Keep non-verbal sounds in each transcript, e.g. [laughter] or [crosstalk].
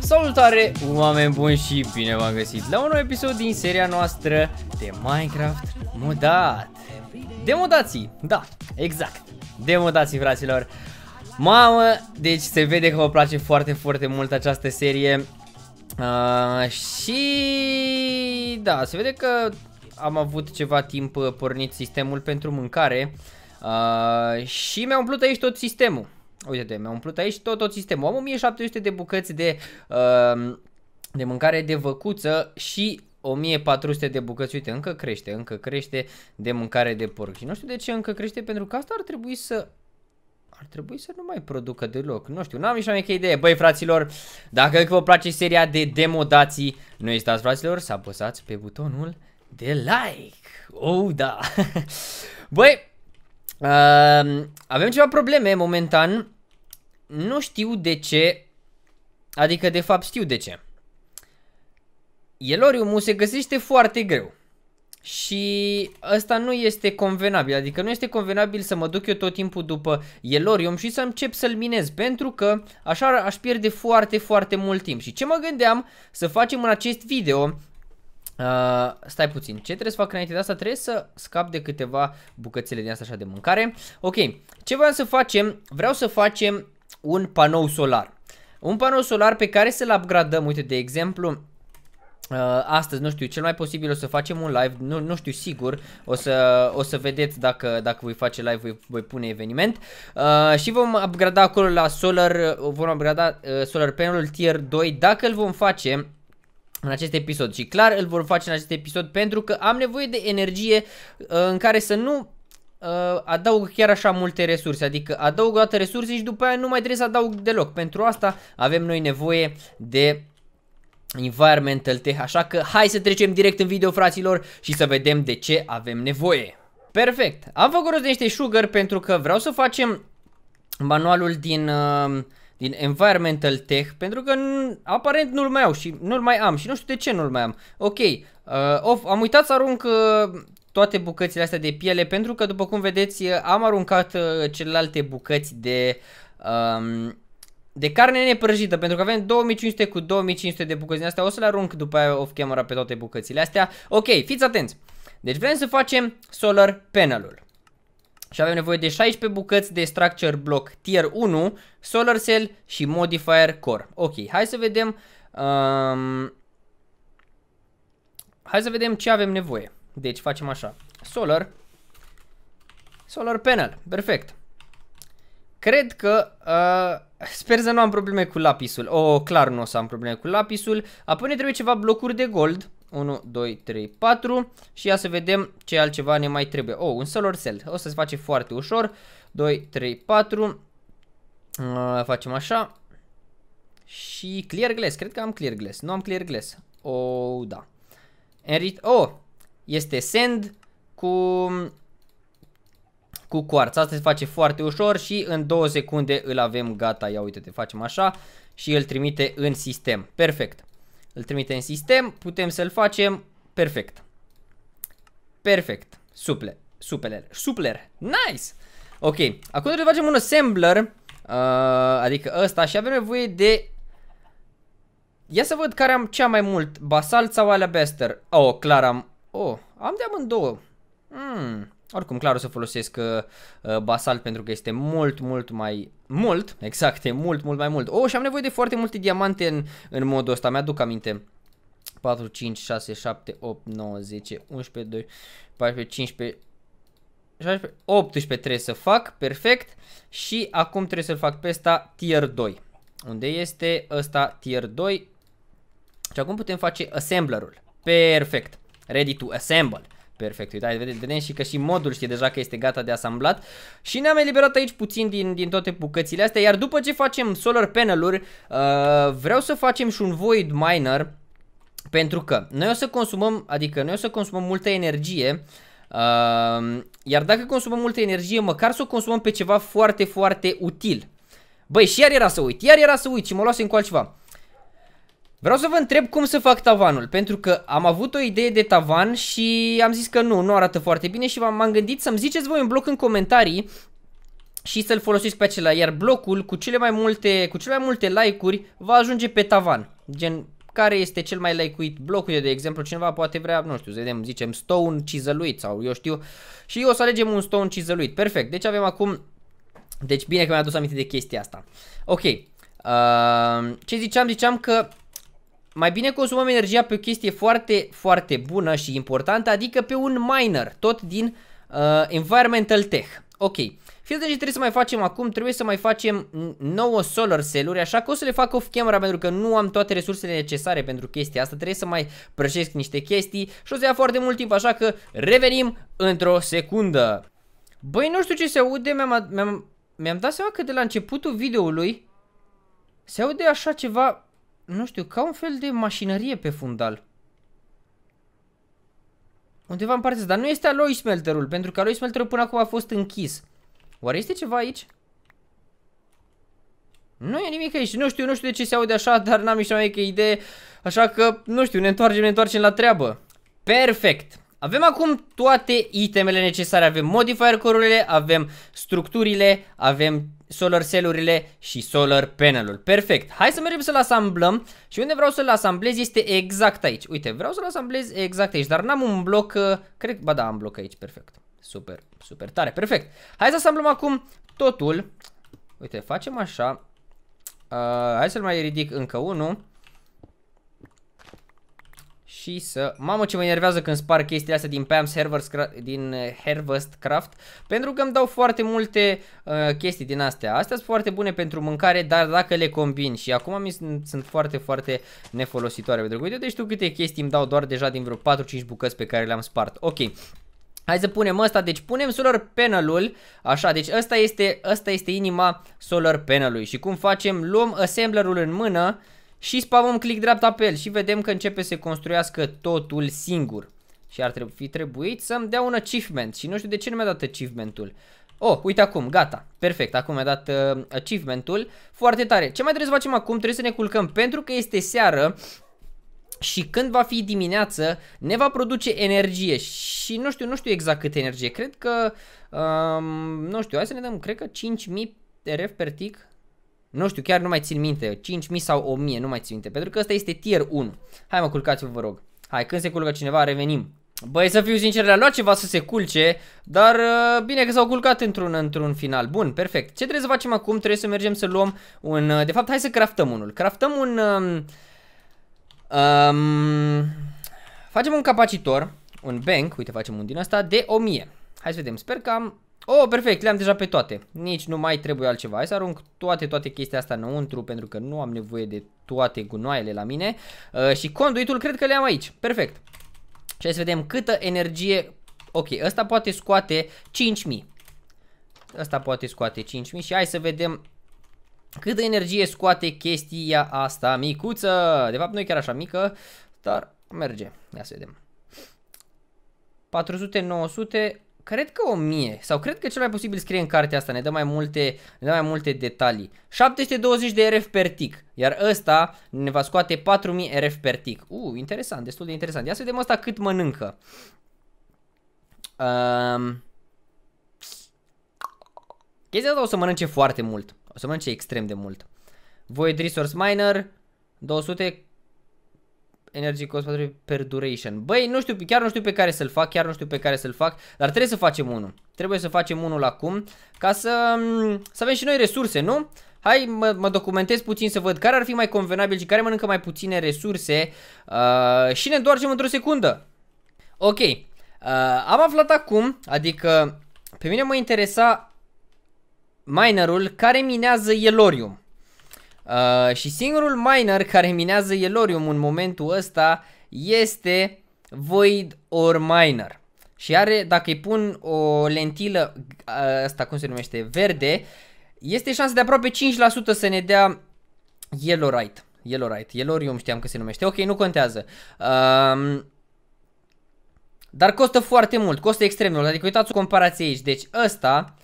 Salutare, oameni buni și bine v-am găsit la un nou episod din seria noastră de Minecraft modat. Demodații, da, exact. Demodații, fraților. Mamă, deci se vede că vă place foarte, foarte mult această serie. Uh, și da, se vede că am avut ceva timp uh, pornit sistemul pentru mâncare. Uh, Uh, și mi-a umplut aici tot sistemul. Uite-te, mi-a umplut aici tot, tot sistemul. Am 1700 de bucăți de, uh, de mâncare de văcuță și 1400 de bucăți, uite, încă crește, încă crește de mâncare de porc. Și nu știu de ce încă crește, pentru că asta ar trebui să ar trebui să nu mai producă deloc. Nu știu, n-am nici mică idee. Băi, fraților, dacă vă place seria de demodații, nu uitați, fraților, să apăsați pe butonul de like. Oh, da! [laughs] Băi, Uh, avem ceva probleme momentan. Nu știu de ce. Adică de fapt știu de ce. Eloriumul se găsește foarte greu. Și asta nu este convenabil, adică nu este convenabil să mă duc eu tot timpul după Elorium și să încep să-l minez, pentru că așa aș pierde foarte, foarte mult timp. Și ce mă gândeam să facem în acest video Uh, stai puțin, ce trebuie să fac înainte de asta? Trebuie să scap de câteva bucățele din asta așa de mâncare. Ok, ce vreau să facem? Vreau să facem un panou solar. Un panou solar pe care să-l upgradăm, uite, de exemplu, Uh, astăzi, nu știu, cel mai posibil o să facem un live, nu, nu știu sigur, o să, o să vedeți dacă, dacă voi face live, voi, voi pune eveniment uh, și vom upgrada acolo la solar, vom upgrada uh, solar panelul tier 2, dacă îl vom face, în acest episod și clar îl vor face în acest episod pentru că am nevoie de energie uh, în care să nu uh, adaug chiar așa multe resurse, adică adaug toate resurse și după aia nu mai trebuie să adaug deloc. Pentru asta avem noi nevoie de Environmental Tech, așa că hai să trecem direct în video fraților și să vedem de ce avem nevoie. Perfect, am făcut rost de niște sugar pentru că vreau să facem manualul din... Uh, din environmental tech pentru că aparent nu-l mai au și nu-l mai am și nu știu de ce nu-l mai am. Ok, uh, of, am uitat să arunc uh, toate bucățile astea de piele pentru că după cum vedeți uh, am aruncat uh, celelalte bucăți de... Um, de carne neprăjită, pentru că avem 2500 cu 2500 de bucăți din astea, o să le arunc după aia off-camera pe toate bucățile astea. Ok, fiți atenți! Deci vrem să facem solar panelul și avem nevoie de 16 bucăți de structure block tier 1, solar cell și modifier core. Ok, hai să vedem um, hai să vedem ce avem nevoie. Deci facem așa, solar solar panel, perfect. Cred că, uh, sper să nu am probleme cu lapisul, oh, clar nu o să am probleme cu lapisul. Apoi ne trebuie ceva blocuri de gold, 1, 2, 3, 4 și ia să vedem ce altceva ne mai trebuie. Oh, un solar cell. O să se face foarte ușor. 2, 3, 4. Uh, facem așa. Și clear glass. Cred că am clear glass. Nu am clear glass. Oh, da. O oh, este sand cu cu quartz. Asta se face foarte ușor și în 2 secunde îl avem gata. Ia uite-te, facem așa și îl trimite în sistem. Perfect. Îl trimite în sistem, putem să-l facem. Perfect. Perfect. Suple. Supler. Supler. Nice! Ok, acum trebuie să facem un assembler, uh, adică ăsta și avem nevoie de... Ia să văd care am cea mai mult, basalt sau alabaster. Oh, clar am... Oh, am de amândouă. Hmm. Oricum, clar o să folosesc uh, uh, basalt pentru că este mult, mult mai mult, exact, e mult, mult mai mult. Oh, și am nevoie de foarte multe diamante în, în modul ăsta, mi-aduc aminte. 4, 5, 6, 7, 8, 9, 10, 11, 12, 14, 15, 16, 18 trebuie să fac, perfect. Și acum trebuie să-l fac pe ăsta tier 2. Unde este ăsta tier 2? Și acum putem face assembler-ul. Perfect. Ready to assemble perfect. Uite, vedem, vedem și că și modul știe deja că este gata de asamblat. Și ne-am eliberat aici puțin din, din toate bucățile astea. Iar după ce facem solar panel-uri, uh, vreau să facem și un void miner. Pentru că noi o să consumăm, adică noi o să consumăm multă energie. Uh, iar dacă consumăm multă energie, măcar să o consumăm pe ceva foarte, foarte util. Băi, și iar era să uit, iar era să uit și mă luasem cu altceva. Vreau să vă întreb cum să fac tavanul, pentru că am avut o idee de tavan și am zis că nu, nu arată foarte bine și m-am gândit să-mi ziceți voi un bloc în comentarii și să-l folosiți pe acela, iar blocul cu cele mai multe, cu cele mai multe like-uri va ajunge pe tavan. Gen, care este cel mai like-uit bloc, de exemplu, cineva poate vrea, nu știu, să vedem, zicem stone cizăluit sau eu știu, și eu o să alegem un stone cizăluit, Perfect. Deci avem acum deci bine că mi a adus aminte de chestia asta. Ok. Uh, ce ziceam? Ziceam că mai bine consumăm energia pe o chestie foarte, foarte bună și importantă, adică pe un miner, tot din uh, Environmental Tech. Ok, de ce trebuie să mai facem acum, trebuie să mai facem 9 solar celuri. așa că o să le fac off-camera pentru că nu am toate resursele necesare pentru chestia asta, trebuie să mai prășesc niște chestii și o să ia foarte mult timp, așa că revenim într-o secundă. Băi, nu știu ce se aude, mi-am mi mi dat seama că de la începutul videoului se aude așa ceva nu știu, ca un fel de mașinărie pe fundal. Undeva în partea dar nu este aloi smelterul, pentru că aloi smelterul până acum a fost închis. Oare este ceva aici? Nu e nimic aici, nu știu, nu știu de ce se aude așa, dar n-am nici o idee, așa că, nu știu, ne întoarcem, ne întoarcem la treabă. Perfect! Avem acum toate itemele necesare, avem modifier core avem structurile, avem solar cell și solar panelul. Perfect. Hai să mergem să-l asamblăm și unde vreau să-l asamblez este exact aici. Uite, vreau să-l asamblez exact aici, dar n-am un bloc, uh, cred, ba da, am bloc aici, perfect. Super, super tare, perfect. Hai să asamblăm acum totul. Uite, facem așa. Uh, hai să-l mai ridic încă unul. Și să... Mamă ce mă enervează când spar chestiile astea din Pam's Harvest, din Harvest eh, Craft Pentru că îmi dau foarte multe uh, chestii din astea Astea sunt foarte bune pentru mâncare, dar dacă le combin Și acum mi sunt, sunt foarte, foarte nefolositoare Pentru că uite, deci tu câte chestii îmi dau doar deja din vreo 4-5 bucăți pe care le-am spart Ok, Hai să punem asta, deci punem solar panelul, așa, deci asta este, asta este inima solar panelului și cum facem, luăm assemblerul în mână, uh, și spavăm click dreapta pe el și vedem că începe să construiască totul singur. Și ar trebui, fi trebuit să-mi dea un achievement și nu știu de ce nu mi-a dat achievement-ul. Oh, uite acum, gata, perfect, acum mi-a dat uh, achievement-ul, foarte tare. Ce mai trebuie să facem acum? Trebuie să ne culcăm pentru că este seară și când va fi dimineață ne va produce energie și nu știu, nu știu exact cât energie, cred că, um, nu știu, hai să ne dăm, cred că 5000 RF per tic, nu știu, chiar nu mai țin minte, 5000 sau 1000, nu mai țin minte, pentru că ăsta este tier 1. Hai mă, culcați-vă, vă rog. Hai, când se culcă cineva, revenim. Băi, să fiu sincer, le-a luat ceva să se culce, dar uh, bine că s-au culcat într-un într, -un, final. Bun, perfect. Ce trebuie să facem acum? Trebuie să mergem să luăm un... Uh, de fapt, hai să craftăm unul. Craftăm un... Um, um, facem un capacitor, un bank, uite, facem un din asta, de 1000. Hai să vedem, sper că am Oh, perfect, le-am deja pe toate. Nici nu mai trebuie altceva. Hai să arunc toate, toate chestia asta înăuntru, pentru că nu am nevoie de toate gunoaiele la mine. Uh, și conduitul cred că le-am aici. Perfect. Și hai să vedem câtă energie... Ok, ăsta poate scoate 5000. Ăsta poate scoate 5000 și hai să vedem câtă energie scoate chestia asta micuță. De fapt, nu e chiar așa mică, dar merge. Ia să vedem. 400, 900, cred că 1000 sau cred că cel mai posibil scrie în cartea asta, ne dă mai multe, ne dă mai multe detalii. 720 de RF per tic, iar ăsta ne va scoate 4000 RF per tic. Uh, interesant, destul de interesant. Ia să vedem asta cât mănâncă. Um, chestia asta o să mănânce foarte mult, o să mănânce extrem de mult. Void Resource Miner, 200, energy cost 4 per duration. Băi, nu știu, chiar nu știu pe care să-l fac, chiar nu știu pe care să-l fac, dar trebuie să facem unul. Trebuie să facem unul acum ca să, mm, să avem și noi resurse, nu? Hai, mă, mă documentez puțin să văd care ar fi mai convenabil și care mănâncă mai puține resurse uh, și ne întoarcem într-o secundă. Ok, uh, am aflat acum, adică pe mine mă interesa minerul care minează Elorium. Uh, și singurul miner care minează Elorium în momentul ăsta este Void or Miner. Și are, dacă îi pun o lentilă, uh, asta cum se numește, verde, este șansa de aproape 5% să ne dea Yellowrite. Yellowrite, Yellorium știam că se numește. Ok, nu contează. Um, dar costă foarte mult, costă extrem mult, adică uitați o comparație aici. Deci ăsta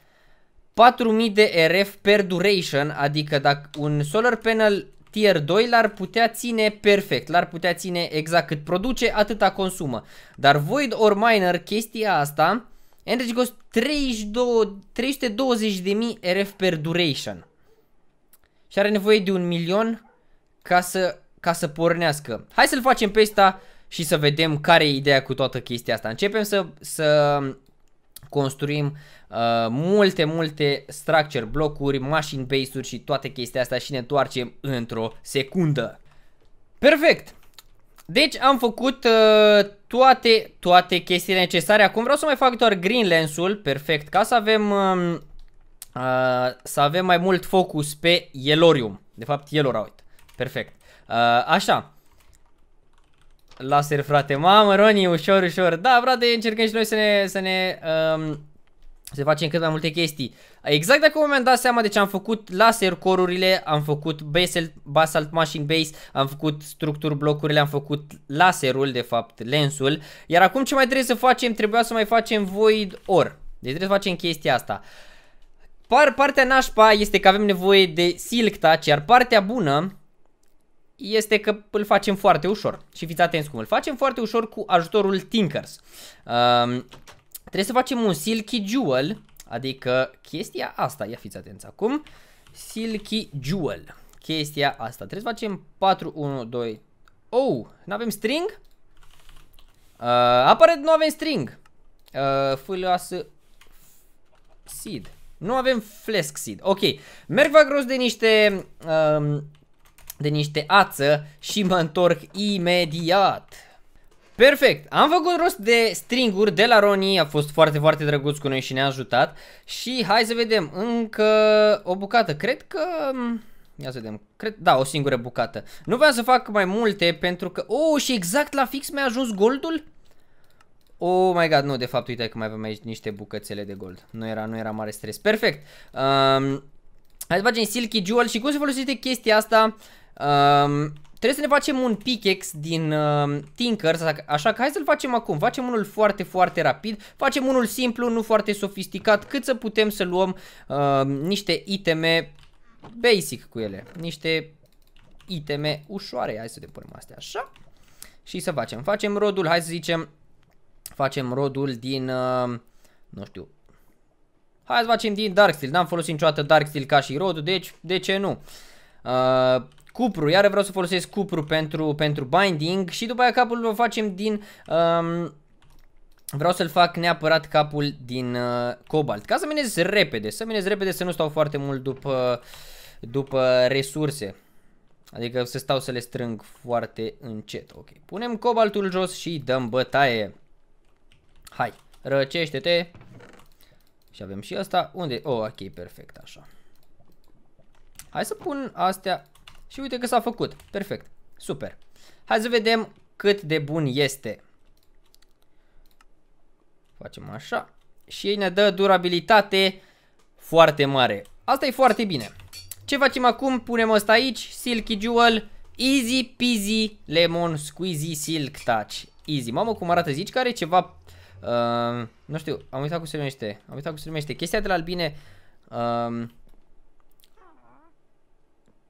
4000 de RF per duration, adică dacă un solar panel tier 2 l-ar putea ține perfect, l-ar putea ține exact cât produce, atâta consumă. Dar Void or Miner, chestia asta, Energy Cost 320.000 RF per duration. Și are nevoie de un milion ca să, ca să pornească. Hai să-l facem pe asta și să vedem care e ideea cu toată chestia asta. Începem să, să construim uh, multe, multe structure, blocuri, machine base-uri și toate chestia asta și ne întoarcem într-o secundă. Perfect! Deci am făcut uh, toate, toate chestiile necesare. Acum vreau să mai fac doar green lens-ul, perfect, ca să avem, uh, uh, să avem mai mult focus pe Elorium. De fapt, uite Perfect. Uh, așa. Laser, frate. Mamă, Roni, ușor, ușor. Da, frate, încercăm și noi să ne... Să ne um, să facem cât mai multe chestii. Exact dacă mi-am dat seama, deci am făcut laser corurile, am făcut basalt, basalt machine base, am făcut structuri blocurile, am făcut laserul, de fapt, lensul. Iar acum ce mai trebuie să facem? Trebuia să mai facem void or. Deci trebuie să facem chestia asta. Par, partea nașpa este că avem nevoie de touch iar partea bună este că îl facem foarte ușor. Și fiți atenți cum îl facem foarte ușor cu ajutorul Tinkers. Um, trebuie să facem un Silky Jewel, adică chestia asta, ia fiți atenți acum, Silky Jewel, chestia asta. Trebuie să facem 4, 1, 2, oh, ehm, nu avem string? Uh, aparent nu avem string. Uh, fâlioasă seed. Nu avem flesk seed. Ok, merg fac rost de niște... Um, de niște ață și mă întorc imediat. Perfect, am făcut rost de stringuri de la Roni, a fost foarte, foarte drăguț cu noi și ne-a ajutat. Și hai să vedem, încă o bucată, cred că... Mm, ia să vedem, cred, da, o singură bucată. Nu vreau să fac mai multe pentru că... Oh, și exact la fix mi-a ajuns goldul? Oh my god, nu, de fapt, uite că mai avem aici niște bucățele de gold. Nu era, nu era mare stres. Perfect. Um, hai să facem Silky Jewel și cum se folosește chestia asta? Um, trebuie să ne facem un pickaxe din um, Tinker, așa că hai să-l facem acum. Facem unul foarte, foarte rapid, facem unul simplu, nu foarte sofisticat, cât să putem să luăm um, niște iteme basic cu ele. Niște iteme ușoare. Hai să depunem astea așa și să facem. Facem rodul, hai să zicem, facem rodul din, uh, nu știu, hai să facem din Darksteel. N-am folosit niciodată Darksteel ca și rodul, deci de ce nu? Uh, cupru. Iar vreau să folosesc cupru pentru, pentru binding și după aia capul îl facem din... Um, Vreau să-l fac neapărat capul din uh, cobalt, ca să minez repede, să minez repede, să nu stau foarte mult după, după resurse. Adică să stau să le strâng foarte încet. Ok, punem cobaltul jos și dăm bătaie. Hai, răcește-te. Și avem și asta. Unde? Oh, ok, perfect, așa. Hai să pun astea și uite că s-a făcut. Perfect. Super. Hai să vedem cât de bun este. Facem așa. Și ei ne dă durabilitate foarte mare. Asta e foarte bine. Ce facem acum? Punem asta aici. Silky Jewel. Easy peasy lemon squeezy silk touch. Easy. Mamă, cum arată zici care e ceva... Uh, nu știu, am uitat cum se numește. Am uitat cum se numește. Chestia de la albine... Uh,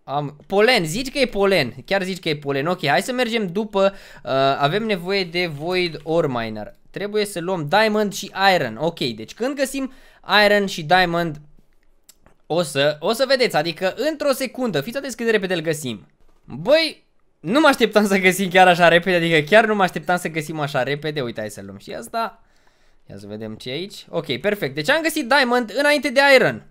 am... Polen, zici că e polen, chiar zici că e polen. Ok, hai să mergem după, uh, avem nevoie de Void Ore Miner. Trebuie să luăm Diamond și Iron. Ok, deci când găsim Iron și Diamond, o să, o să vedeți, adică într-o secundă, fiți atenți cât de repede îl găsim. Băi, nu mă așteptam să găsim chiar așa repede, adică chiar nu mă așteptam să găsim așa repede. Uite, hai să luăm și asta. Ia să vedem ce e aici. Ok, perfect. Deci am găsit Diamond înainte de Iron.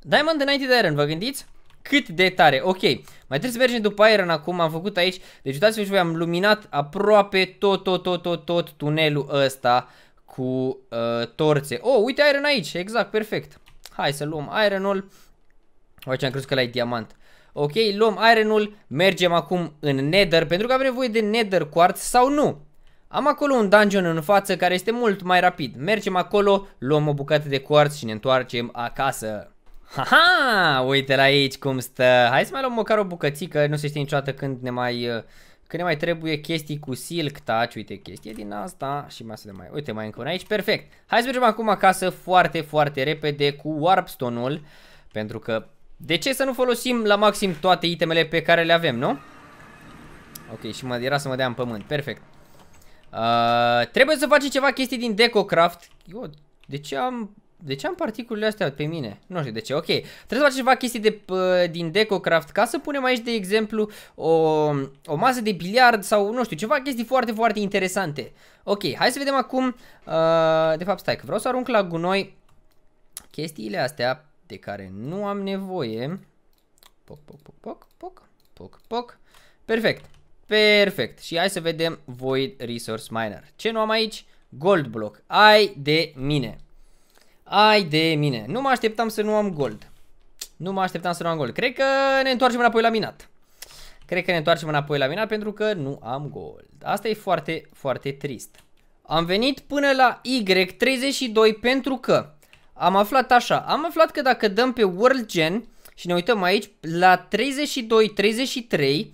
Diamond înainte de Iron, vă gândiți? cât de tare. Ok, mai trebuie să mergem după Iron acum, am făcut aici. Deci uitați-vă și voi, am luminat aproape tot, tot, tot, tot, tot tunelul ăsta cu uh, torțe. Oh, uite Iron aici, exact, perfect. Hai să luăm Iron-ul. Aici am crezut că la ai diamant. Ok, luăm Iron-ul, mergem acum în Nether, pentru că avem nevoie de Nether Quartz sau nu. Am acolo un dungeon în față care este mult mai rapid. Mergem acolo, luăm o bucată de quartz și ne întoarcem acasă. Haha, uite la aici cum stă. Hai să mai luăm măcar o bucățică, nu se știe niciodată când ne mai... Uh, când ne mai trebuie chestii cu silk touch, uite chestie din asta și mai să le mai, uite mai încă una aici, perfect. Hai să mergem acum acasă foarte, foarte repede cu Warpstone-ul, pentru că de ce să nu folosim la maxim toate itemele pe care le avem, nu? Ok, și mă, era să mă dea în pământ, perfect. Uh, trebuie să facem ceva chestii din DecoCraft. Eu, de ce am de ce am particulele astea pe mine? Nu știu de ce, ok. Trebuie să facem ceva chestii de, din DecoCraft ca să punem aici, de exemplu, o, o masă de biliard sau, nu știu, ceva chestii foarte, foarte interesante. Ok, hai să vedem acum, uh, de fapt, stai că vreau să arunc la gunoi chestiile astea de care nu am nevoie. Poc, poc, poc, poc, poc, poc, poc. Perfect, perfect. Și hai să vedem Void Resource Miner. Ce nu am aici? Gold block. Ai de mine. Ai de mine. Nu mă așteptam să nu am gold. Nu mă așteptam să nu am gold. Cred că ne întoarcem înapoi la minat. Cred că ne întoarcem înapoi la minat pentru că nu am gold. Asta e foarte, foarte trist. Am venit până la Y32 pentru că am aflat așa. Am aflat că dacă dăm pe World Gen și ne uităm aici, la 32-33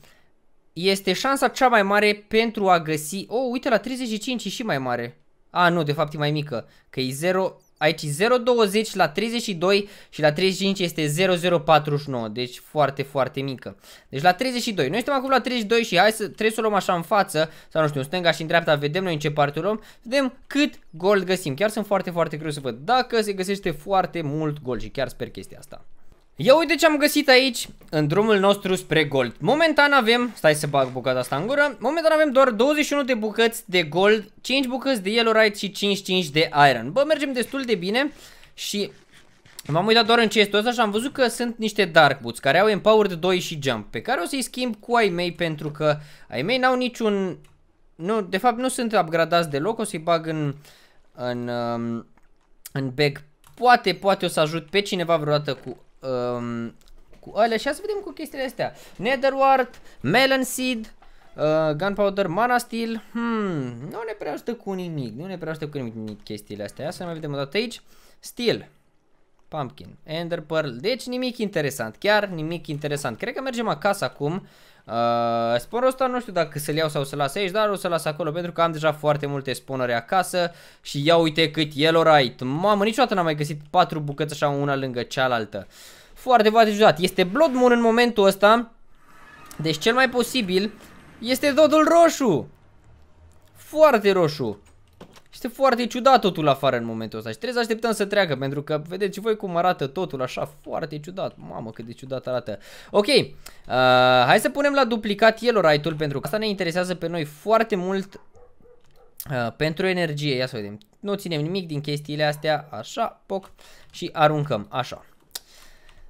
este șansa cea mai mare pentru a găsi... Oh, uite, la 35 e și mai mare. A, nu, de fapt e mai mică, că e 0, Aici 0,20 la 32 și la 35 este 0,049, deci foarte, foarte mică. Deci la 32, noi suntem acum la 32 și hai să trebuie să o luăm așa în față, sau nu știu, în stânga și în dreapta, vedem noi în ce parte o luăm, vedem cât gol găsim. Chiar sunt foarte, foarte greu să văd dacă se găsește foarte mult gol și chiar sper chestia asta. Ia uite ce am găsit aici în drumul nostru spre gold. Momentan avem, stai să bag bucata asta în gură, momentan avem doar 21 de bucăți de gold, 5 bucăți de yellowite și 5-5 de iron. Bă, mergem destul de bine și m-am uitat doar în chestul ăsta și am văzut că sunt niște dark boots care au empowered 2 și jump, pe care o să-i schimb cu ai mei pentru că ai mei n-au niciun... Nu, de fapt nu sunt upgradați deloc, o să-i bag în... în... Um, în bag. Poate, poate o să ajut pe cineva vreodată cu um, cu alea și să vedem cu chestiile astea. Netherward, Melon Seed, uh, Gunpowder, Mana Steel, hmm, nu ne prea ajută cu nimic, nu ne prea ajută cu nimic chestiile astea. Ia să mai vedem o dată aici. Steel, Pumpkin, Ender Pearl, deci nimic interesant, chiar nimic interesant. Cred că mergem acasă acum, Uh, sporul ăsta nu știu dacă să-l iau sau să-l las aici, dar o să-l las acolo pentru că am deja foarte multe sponere acasă și ia uite cât el right. Mamă, niciodată n-am mai găsit patru bucăți așa una lângă cealaltă. Foarte, foarte ciudat. Este Blood Moon în momentul ăsta, deci cel mai posibil este dodul roșu. Foarte roșu. Este foarte ciudat totul afară în momentul ăsta și trebuie să așteptăm să treacă pentru că vedeți și voi cum arată totul așa foarte ciudat. Mamă cât de ciudat arată. Ok, uh, hai să punem la duplicat right ul pentru că asta ne interesează pe noi foarte mult uh, pentru energie. Ia să vedem. Nu ținem nimic din chestiile astea, așa, poc, și aruncăm, așa.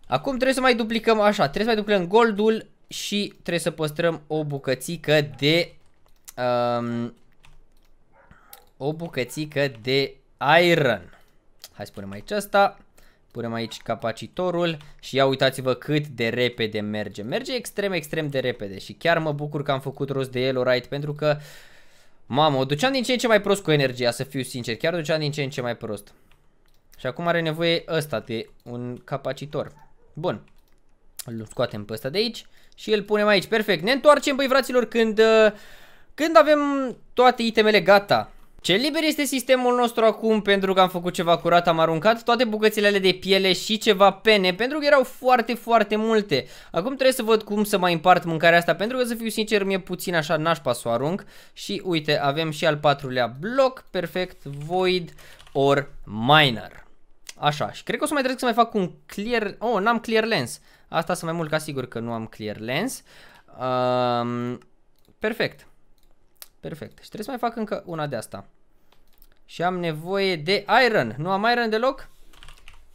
Acum trebuie să mai duplicăm așa, trebuie să mai duplicăm goldul și trebuie să păstrăm o bucățică de um, o bucățică de iron. Hai să punem aici asta. Punem aici capacitorul și ia uitați-vă cât de repede merge. Merge extrem, extrem de repede și chiar mă bucur că am făcut rost de el, right, pentru că, mamă, o duceam din ce în ce mai prost cu energia, să fiu sincer, chiar o duceam din ce în ce mai prost. Și acum are nevoie ăsta de un capacitor. Bun, îl scoatem pe ăsta de aici și îl punem aici, perfect. Ne întoarcem, băi, fraților, când, uh, când avem toate itemele gata. Ce liber este sistemul nostru acum pentru că am făcut ceva curat, am aruncat toate bucățile ale de piele și ceva pene pentru că erau foarte, foarte multe. Acum trebuie să văd cum să mai împart mâncarea asta pentru că să fiu sincer mi-e puțin așa nașpa să o arunc. Și uite, avem și al patrulea bloc, perfect, void or miner. Așa, și cred că o să mai trebuie să mai fac un clear, oh, n-am clear lens. Asta să mai mult ca sigur că nu am clear lens. Um, perfect. Perfect. Și trebuie să mai fac încă una de asta. Și am nevoie de iron. Nu am iron deloc?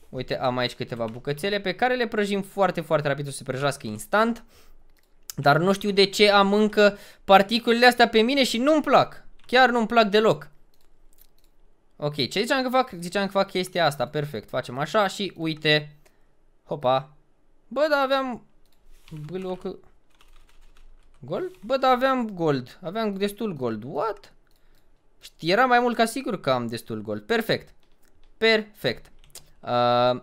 Uite, am aici câteva bucățele pe care le prăjim foarte, foarte rapid. O să se prăjească instant. Dar nu știu de ce am încă particulele astea pe mine și nu-mi plac. Chiar nu-mi plac deloc. Ok, ce ziceam că fac? Ziceam că fac chestia asta. Perfect. Facem așa și uite. Hopa. Bă, dar aveam... Bă, locul... Gold? Bă, dar aveam gold. Aveam destul gold. What? Era mai mult ca sigur că am destul gold. Perfect. Perfect. Uh,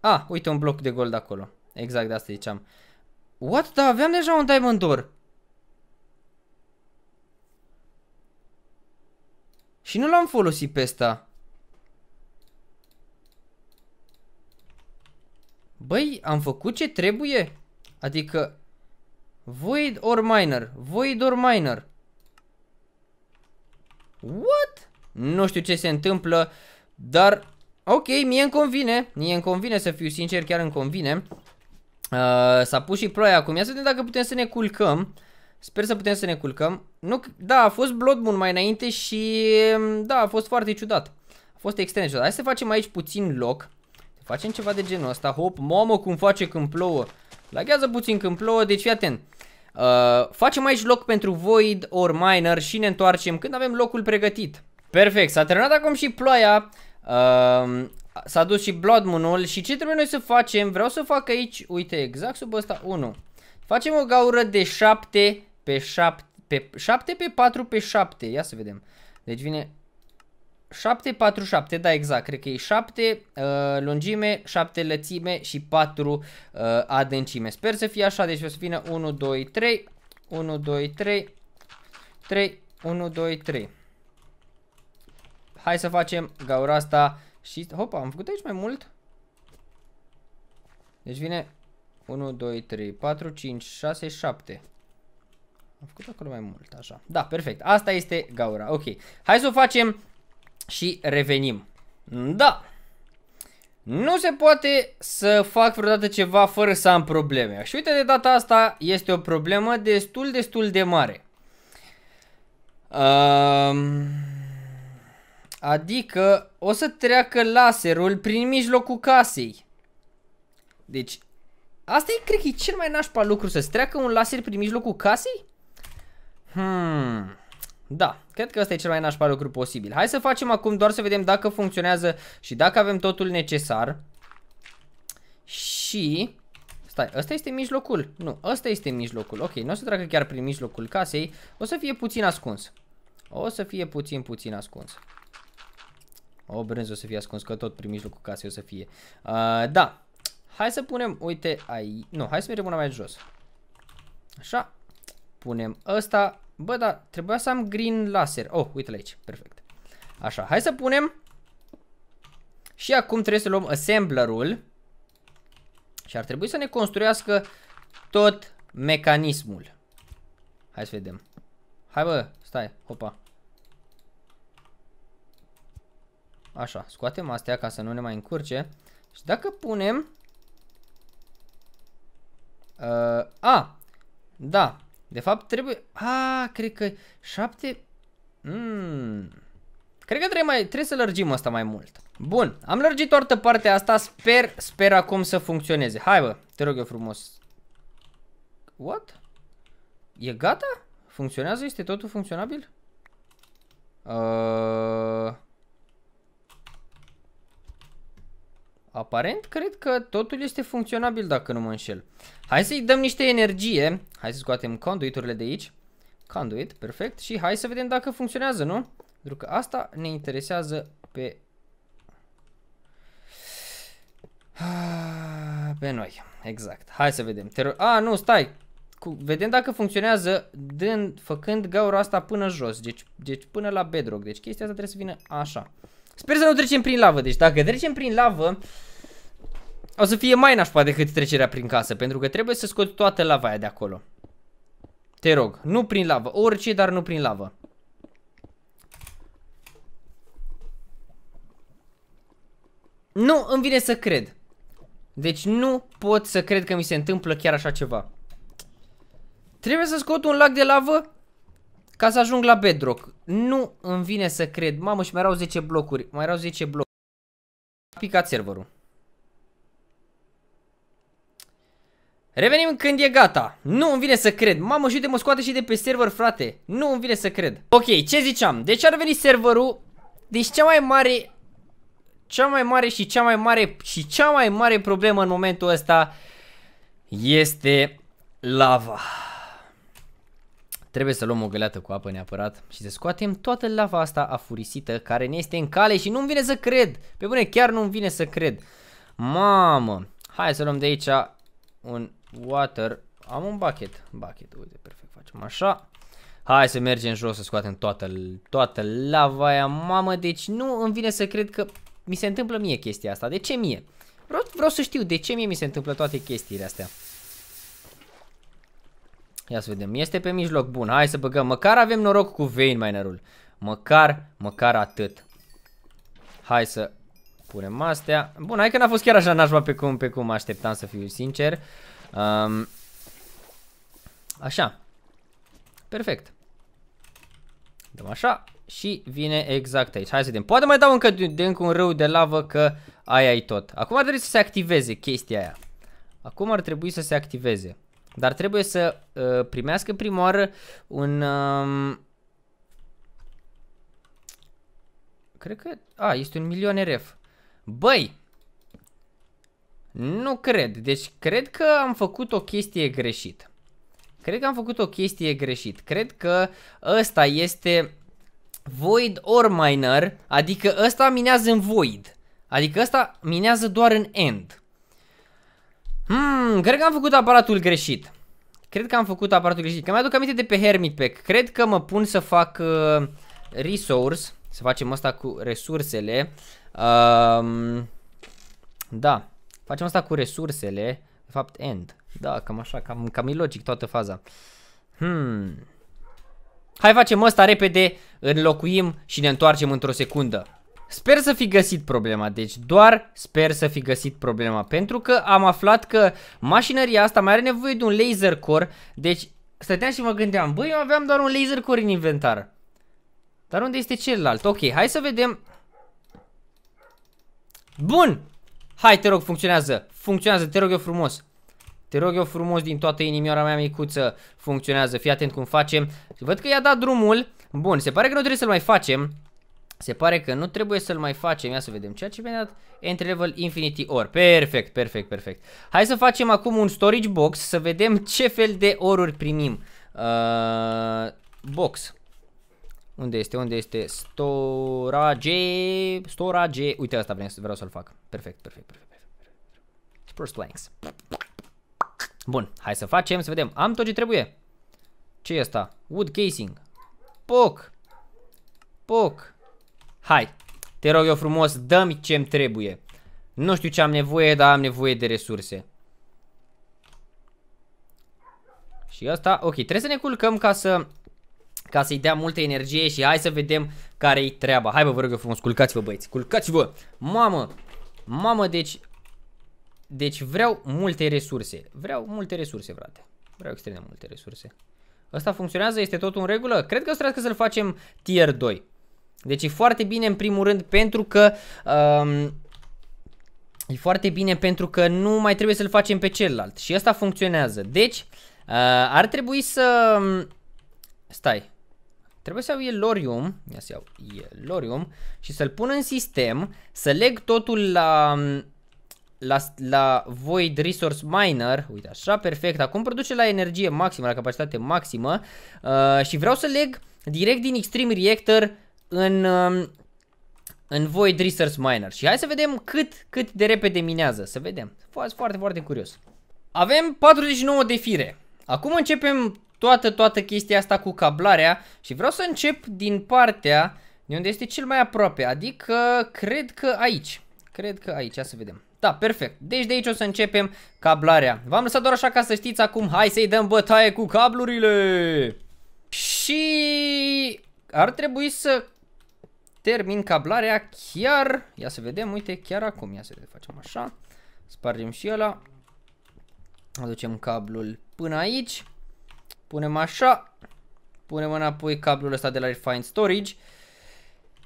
a, uite un bloc de gold acolo. Exact de asta ziceam. What? Da, aveam deja un diamond door. Și nu l-am folosit pe ăsta. Băi, am făcut ce trebuie? Adică Void or miner. Void or miner. What? Nu știu ce se întâmplă, dar ok, mie îmi convine. Mie îmi convine să fiu sincer, chiar îmi convine. Uh, S-a pus și ploaia acum. Ia să vedem dacă putem să ne culcăm. Sper să putem să ne culcăm. Nu, da, a fost Blood Moon mai înainte și mm, da, a fost foarte ciudat. A fost extrem ciudat. Hai să facem aici puțin loc. Facem ceva de genul ăsta. Hop, mamă cum face când plouă. Laghează puțin când plouă, deci fii atent. Uh, facem aici loc pentru Void or Miner și ne întoarcem când avem locul pregătit. Perfect, s-a terminat acum și ploaia. Uh, s-a dus și Blood Moon-ul și ce trebuie noi să facem? Vreau să fac aici, uite, exact sub ăsta, 1. Facem o gaură de 7 pe 7 pe 7 pe 4 pe 7. Ia să vedem. Deci vine 747, da exact, cred că e 7 uh, lungime, 7 lățime și 4 uh, adâncime. Sper să fie așa, deci o să vină 1, 2, 3, 1, 2, 3, 3, 1, 2, 3. Hai să facem gaura asta și... Hopa, am făcut aici mai mult? Deci vine 1, 2, 3, 4, 5, 6, 7. Am făcut acolo mai mult, așa. Da, perfect. Asta este gaura. Ok. Hai să o facem și revenim. Da. Nu se poate să fac vreodată ceva fără să am probleme. Și uite de data asta este o problemă destul destul de mare. Um, adică o să treacă laserul prin mijlocul casei. Deci asta e cred că e cel mai nașpa lucru să treacă un laser prin mijlocul casei? Hmm. Da, cred că ăsta e cel mai nașpa lucru posibil. Hai să facem acum doar să vedem dacă funcționează și dacă avem totul necesar. Și... Stai, ăsta este mijlocul. Nu, ăsta este mijlocul. Ok, nu o să treacă chiar prin mijlocul casei. O să fie puțin ascuns. O să fie puțin, puțin ascuns. O, brânză o să fie ascuns, că tot prin mijlocul casei o să fie. Uh, da. Hai să punem, uite, ai... Nu, hai să mergem una mai jos. Așa. Punem ăsta Bă, dar trebuia să am green laser. Oh, uite-l aici. Perfect. Așa, hai să punem. Și acum trebuie să luăm assemblerul. Și ar trebui să ne construiască tot mecanismul. Hai să vedem. Hai bă, stai, hopa. Așa, scoatem astea ca să nu ne mai încurce. Și dacă punem... Uh, a, da, de fapt, trebuie... A, cred că 7... Mmm... Cred că trebuie, mai... trebuie să lărgim asta mai mult. Bun, am lărgit toată partea asta. Sper, sper acum să funcționeze. Hai bă, te rog eu frumos. What? E gata? Funcționează? Este totul funcționabil? Uh... aparent cred că totul este funcționabil dacă nu mă înșel. Hai să-i dăm niște energie. Hai să scoatem conduiturile de aici. Conduit, perfect. Și hai să vedem dacă funcționează, nu? Pentru că asta ne interesează pe... [sighs] Pe noi, exact. Hai să vedem. Teror... A, nu, stai. Cu... Vedem dacă funcționează dând, făcând gaura asta până jos. Deci, deci până la bedrock. Deci chestia asta trebuie să vină așa. Sper să nu trecem prin lavă. Deci dacă trecem prin lavă, o să fie mai nașpa decât trecerea prin casă, pentru că trebuie să scoți toată lava aia de acolo. Te rog, nu prin lavă, orice, dar nu prin lavă. Nu îmi vine să cred. Deci nu pot să cred că mi se întâmplă chiar așa ceva. Trebuie să scot un lac de lavă ca să ajung la bedrock. Nu îmi vine să cred. Mamă, și mai erau 10 blocuri. Mai erau 10 blocuri. A picat serverul. Revenim când e gata. Nu îmi vine să cred. Mamă, și uite, mă scoate și de pe server, frate. Nu îmi vine să cred. Ok, ce ziceam? Deci ar veni serverul. Deci cea mai mare... Cea mai mare și cea mai mare și cea mai mare problemă în momentul ăsta este lava. Trebuie să luăm o găleată cu apă neapărat și să scoatem toată lava asta afurisită care ne este în cale și nu-mi vine să cred. Pe bune, chiar nu-mi vine să cred. Mamă, hai să luăm de aici un Water. Am un bucket. Bucket, uite, perfect, facem așa. Hai să mergem jos să scoatem toată, toată lava aia, mamă, deci nu îmi vine să cred că mi se întâmplă mie chestia asta. De ce mie? Vreau, vreau să știu de ce mie mi se întâmplă toate chestiile astea. Ia să vedem, este pe mijloc bun, hai să băgăm, măcar avem noroc cu vein minerul, Măcar, măcar atât. Hai să punem astea. Bun, hai că n-a fost chiar așa nașma pe cum, pe cum așteptam să fiu sincer. Um, așa. Perfect. Dăm așa și vine exact aici. Hai să vedem. Poate mai dau încă de, de încă un râu de lavă că aia e tot. Acum ar trebui să se activeze chestia aia. Acum ar trebui să se activeze. Dar trebuie să uh, primească prima oară un... Um, cred că... A, este un milion RF. Băi! Nu cred. Deci cred că am făcut o chestie greșit. Cred că am făcut o chestie greșit. Cred că ăsta este void or miner, adică ăsta minează în void. Adică ăsta minează doar în end. Hmm, cred că am făcut aparatul greșit. Cred că am făcut aparatul greșit. Că mi-aduc aminte de pe Hermit Pack. Cred că mă pun să fac uh, resource. Să facem asta cu resursele. uh, da. Facem asta cu resursele. De fapt, end. Da, cam așa, cam, cam e logic toată faza. Hmm. Hai facem asta repede, înlocuim și ne întoarcem într-o secundă. Sper să fi găsit problema, deci doar sper să fi găsit problema, pentru că am aflat că mașinăria asta mai are nevoie de un laser core, deci stăteam și mă gândeam, băi, eu aveam doar un laser core în inventar. Dar unde este celălalt? Ok, hai să vedem. Bun, Hai, te rog, funcționează. Funcționează, te rog eu frumos. Te rog eu frumos din toată inimioara mea micuță. Funcționează, fii atent cum facem. Văd că i-a dat drumul. Bun, se pare că nu trebuie să-l mai facem. Se pare că nu trebuie să-l mai facem, ia să vedem ceea ce mi-a dat Entry Level Infinity Or. perfect, perfect, perfect Hai să facem acum un storage box să vedem ce fel de oruri primim uh, Box unde este? Unde este? Storage. Storage. Uite asta vreau, vreau să-l fac. Perfect, perfect, perfect. perfect. Spurs planks. Bun, hai să facem, să vedem. Am tot ce trebuie. ce e asta? Wood casing. Poc. Poc. Hai, te rog eu frumos, dă-mi ce-mi trebuie. Nu știu ce am nevoie, dar am nevoie de resurse. Și asta, ok, trebuie să ne culcăm ca să ca să-i dea multă energie și hai să vedem care-i treaba. Hai bă, vă rog eu frumos, culcați-vă băieți, culcați-vă! Mamă! Mamă, deci... Deci vreau multe resurse. Vreau multe resurse, frate. Vreau extrem de multe resurse. Asta funcționează? Este tot în regulă? Cred că o să trebuie să-l facem tier 2. Deci e foarte bine în primul rând pentru că... Um, e foarte bine pentru că nu mai trebuie să-l facem pe celălalt. Și asta funcționează. Deci, uh, ar trebui să... Um, stai, Trebuie să iau Elorium, ia să iau Elorium și să-l pun în sistem, să leg totul la, la, la Void Resource Miner, uite așa, perfect, acum produce la energie maximă, la capacitate maximă uh, și vreau să leg direct din Extreme Reactor în, uh, în Void Resource Miner și hai să vedem cât, cât de repede minează, să vedem, foarte, foarte, foarte curios. Avem 49 de fire. Acum începem toată, toată chestia asta cu cablarea și vreau să încep din partea de unde este cel mai aproape, adică cred că aici. Cred că aici, ia să vedem. Da, perfect. Deci de aici o să începem cablarea. V-am lăsat doar așa ca să știți acum, hai să-i dăm bătaie cu cablurile! Și ar trebui să termin cablarea chiar, ia să vedem, uite, chiar acum, ia să vedem, facem așa, spargem și ăla, aducem cablul până aici Punem așa. Punem înapoi cablul ăsta de la Refined Storage.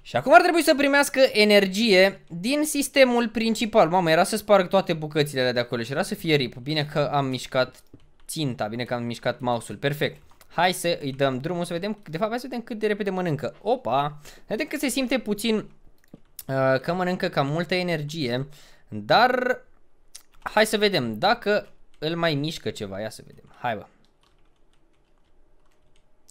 Și acum ar trebui să primească energie din sistemul principal. Mamă, era să sparg toate bucățile alea de acolo și era să fie rip. Bine că am mișcat ținta, bine că am mișcat mouse-ul. Perfect. Hai să îi dăm drumul să vedem, de fapt hai să vedem cât de repede mănâncă. Opa! Vedem că se simte puțin uh, că mănâncă cam multă energie, dar hai să vedem dacă îl mai mișcă ceva. Ia să vedem. Hai bă.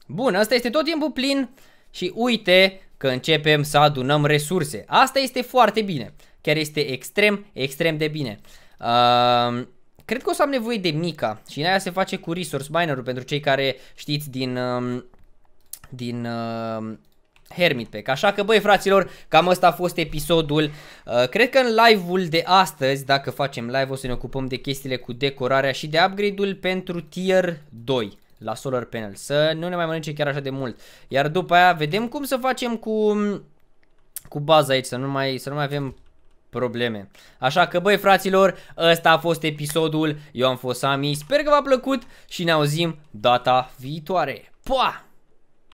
Bun, asta este tot timpul plin și uite că începem să adunăm resurse. Asta este foarte bine. Chiar este extrem, extrem de bine. Uh, cred că o să am nevoie de mica și în aia se face cu resource miner pentru cei care știți din... Uh, din uh, Hermit pe. Așa că băi fraților, cam asta a fost episodul. Uh, cred că în live-ul de astăzi, dacă facem live, o să ne ocupăm de chestiile cu decorarea și de upgrade-ul pentru tier 2 la solar panel, să nu ne mai mănânce chiar așa de mult. Iar după aia vedem cum să facem cu, cu baza aici, să nu mai, să nu mai avem probleme. Așa că băi fraților, ăsta a fost episodul, eu am fost Sami, sper că v-a plăcut și ne auzim data viitoare. Pa!